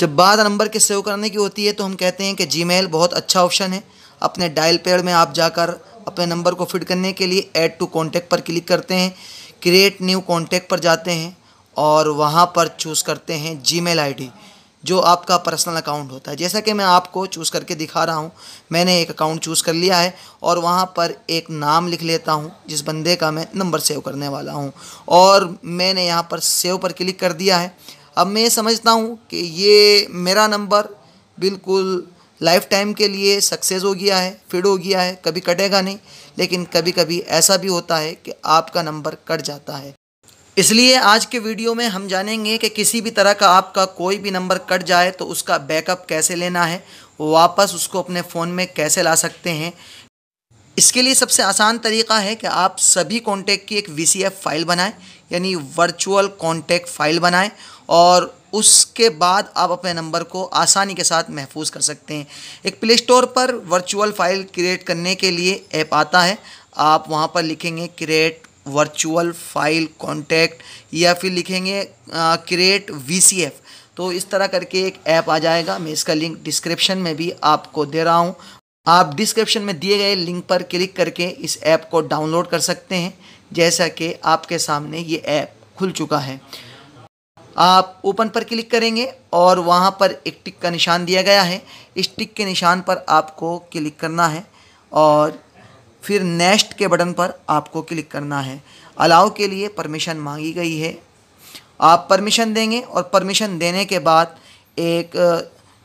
जब बाद नंबर के सेव करने की होती है तो हम कहते हैं कि जी बहुत अच्छा ऑप्शन है अपने डायल पेड़ में आप जाकर अपने नंबर को फिट करने के लिए ऐड टू कॉन्टैक्ट पर क्लिक करते हैं क्रिएट न्यू कॉन्टैक्ट पर जाते हैं और वहाँ पर चूज़ करते हैं जी मेल जो आपका पर्सनल अकाउंट होता है जैसा कि मैं आपको चूज़ करके दिखा रहा हूँ मैंने एक अकाउंट चूज़ कर लिया है और वहाँ पर एक नाम लिख लेता हूँ जिस बंदे का मैं नंबर सेव करने वाला हूँ और मैंने यहाँ पर सेव पर क्लिक कर दिया है अब मैं समझता हूँ कि ये मेरा नंबर बिल्कुल लाइफ टाइम के लिए सक्सेस हो गया है फिट हो गया है कभी कटेगा नहीं लेकिन कभी कभी ऐसा भी होता है कि आपका नंबर कट जाता है इसलिए आज के वीडियो में हम जानेंगे कि किसी भी तरह का आपका कोई भी नंबर कट जाए तो उसका बैकअप कैसे लेना है वापस उसको अपने फ़ोन में कैसे ला सकते हैं इसके लिए सबसे आसान तरीका है कि आप सभी कॉन्टैक्ट की एक वी फाइल बनाएं यानी वर्चुअल कॉन्टैक्ट फाइल बनाएं और उसके बाद आप अपने नंबर को आसानी के साथ महफूज कर सकते हैं एक प्ले स्टोर पर वर्चुअल फाइल क्रिएट करने के लिए ऐप आता है आप वहाँ पर लिखेंगे क्रिएट वर्चुअल फाइल कॉन्टैक्ट या फिर लिखेंगे क्रिएट वी तो इस तरह करके एक ऐप आ जाएगा मैं इसका लिंक डिस्क्रिप्शन में भी आपको दे रहा हूँ आप डिस्क्रिप्शन में दिए गए लिंक पर क्लिक करके इस ऐप को डाउनलोड कर सकते हैं जैसा कि आपके सामने ये ऐप खुल चुका है आप ओपन पर क्लिक करेंगे और वहाँ पर एक टिक का निशान दिया गया है इस टिक के निशान पर आपको क्लिक करना है और फिर नेक्स्ट के बटन पर आपको क्लिक करना है अलाउ के लिए परमिशन मांगी गई है आप परमिशन देंगे और परमिशन देने के बाद एक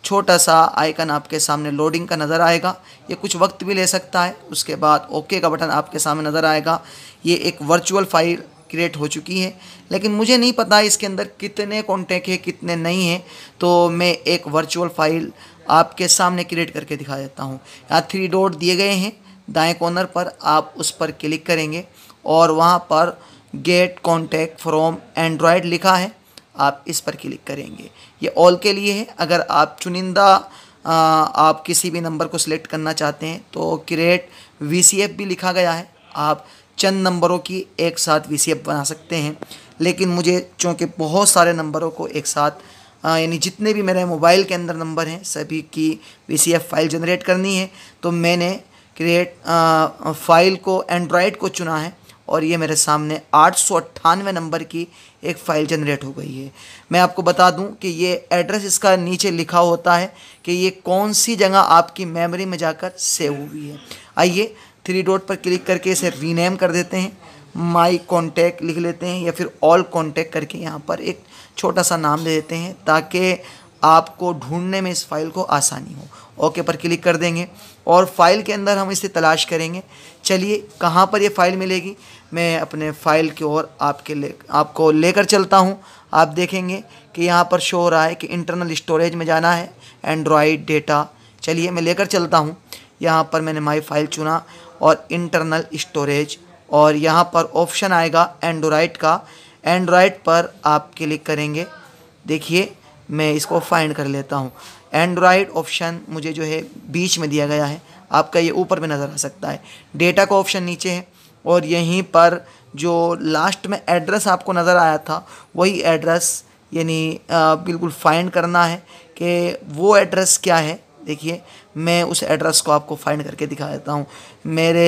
छोटा सा आइकन आपके सामने लोडिंग का नज़र आएगा ये कुछ वक्त भी ले सकता है उसके बाद ओके का बटन आपके सामने नज़र आएगा ये एक वर्चुअल फाइल क्रिएट हो चुकी है लेकिन मुझे नहीं पता इसके अंदर कितने कॉन्टैक्ट हैं कितने नहीं हैं तो मैं एक वर्चुअल फाइल आपके सामने क्रिएट करके दिखा देता हूँ यहाँ थ्री डॉट दिए गए हैं दाएं कॉर्नर पर आप उस पर क्लिक करेंगे और वहाँ पर गेट कॉन्टेक्ट फ्रॉम एंड्रॉयड लिखा है आप इस पर क्लिक करेंगे ये ऑल के लिए है अगर आप चुनिंदा आप किसी भी नंबर को सिलेक्ट करना चाहते हैं तो क्रिएट वी भी लिखा गया है आप चंद नंबरों की एक साथ वी बना सकते हैं लेकिन मुझे चूँकि बहुत सारे नंबरों को एक साथ यानी जितने भी मेरे मोबाइल के अंदर नंबर हैं सभी की वी फाइल जनरेट करनी है तो मैंने क्रिएट फाइल को एंड्रॉयड को चुना है और ये मेरे सामने आठ नंबर की एक फ़ाइल जनरेट हो गई है मैं आपको बता दूं कि ये एड्रेस इसका नीचे लिखा होता है कि ये कौन सी जगह आपकी मेमोरी में जाकर सेव हुई है आइए थ्री डॉट पर क्लिक करके इसे रीनेम कर देते हैं माई कॉन्टैक्ट लिख लेते हैं या फिर ऑल कॉन्टैक्ट करके यहाँ पर एक छोटा सा नाम दे देते हैं ताकि आपको ढूंढने में इस फाइल को आसानी हो ओके पर क्लिक कर देंगे और फाइल के अंदर हम इसे तलाश करेंगे चलिए कहाँ पर ये फ़ाइल मिलेगी मैं अपने फ़ाइल की ओर आपके ले आपको लेकर चलता हूँ आप देखेंगे कि यहाँ पर शो हो रहा है कि इंटरनल स्टोरेज में जाना है एंड्रॉयड डेटा चलिए मैं लेकर चलता हूँ यहाँ पर मैंने माई फाइल चुना और इंटरनल स्टोरेज और यहाँ पर ऑप्शन आएगा एंड्रॉयड का एंड्रॉयड पर आप क्लिक करेंगे देखिए मैं इसको फाइंड कर लेता हूँ एंड्रॉयड ऑप्शन मुझे जो है बीच में दिया गया है आपका ये ऊपर में नज़र आ सकता है डेटा का ऑप्शन नीचे है और यहीं पर जो लास्ट में एड्रेस आपको नज़र आया था वही एड्रेस यानी बिल्कुल फाइंड करना है कि वो एड्रेस क्या है देखिए मैं उस एड्रेस को आपको फाइंड करके दिखा देता हूँ मेरे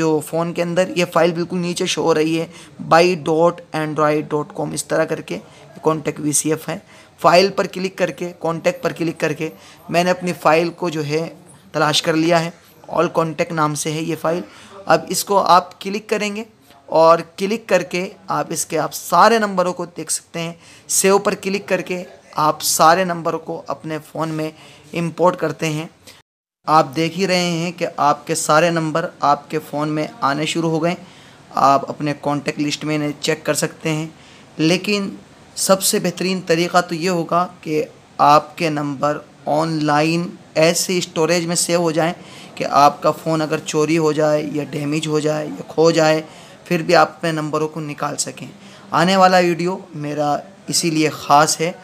जो फ़ोन के अंदर ये फ़ाइल बिल्कुल नीचे शो हो रही है by dot android dot com इस तरह करके कॉन्टेक्ट वी सी एफ है फ़ाइल पर क्लिक करके कॉन्टैक्ट पर क्लिक करके मैंने अपनी फ़ाइल को जो है तलाश कर लिया है ऑल कॉन्टैक्ट नाम से है ये फ़ाइल अब इसको आप क्लिक करेंगे और क्लिक करके आप इसके आप सारे नंबरों को देख सकते हैं सेव पर क्लिक करके आप सारे नंबरों को अपने फ़ोन में इंपोर्ट करते हैं आप देख ही रहे हैं कि आपके सारे नंबर आपके फ़ोन में आने शुरू हो गए आप अपने कॉन्टैक्ट लिस्ट में इन्हें चेक कर सकते हैं लेकिन सबसे बेहतरीन तरीका तो ये होगा कि आपके नंबर ऑनलाइन ऐसे स्टोरेज में सेव हो जाएं कि आपका फ़ोन अगर चोरी हो जाए या डैमेज हो जाए या खो जाए फिर भी आप अपने नंबरों को निकाल सकें आने वाला वीडियो मेरा इसीलिए ख़ास है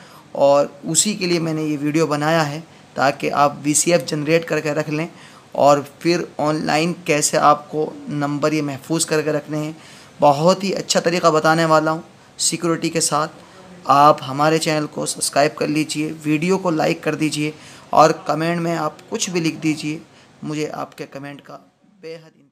और उसी के लिए मैंने ये वीडियो बनाया है ताकि आप वी जनरेट करके रख लें और फिर ऑनलाइन कैसे आपको नंबर ये महफूज करके रखने हैं बहुत ही अच्छा तरीका बताने वाला हूँ सिक्योरिटी के साथ आप हमारे चैनल को सब्सक्राइब कर लीजिए वीडियो को लाइक कर दीजिए और कमेंट में आप कुछ भी लिख दीजिए मुझे आपके कमेंट का बेहद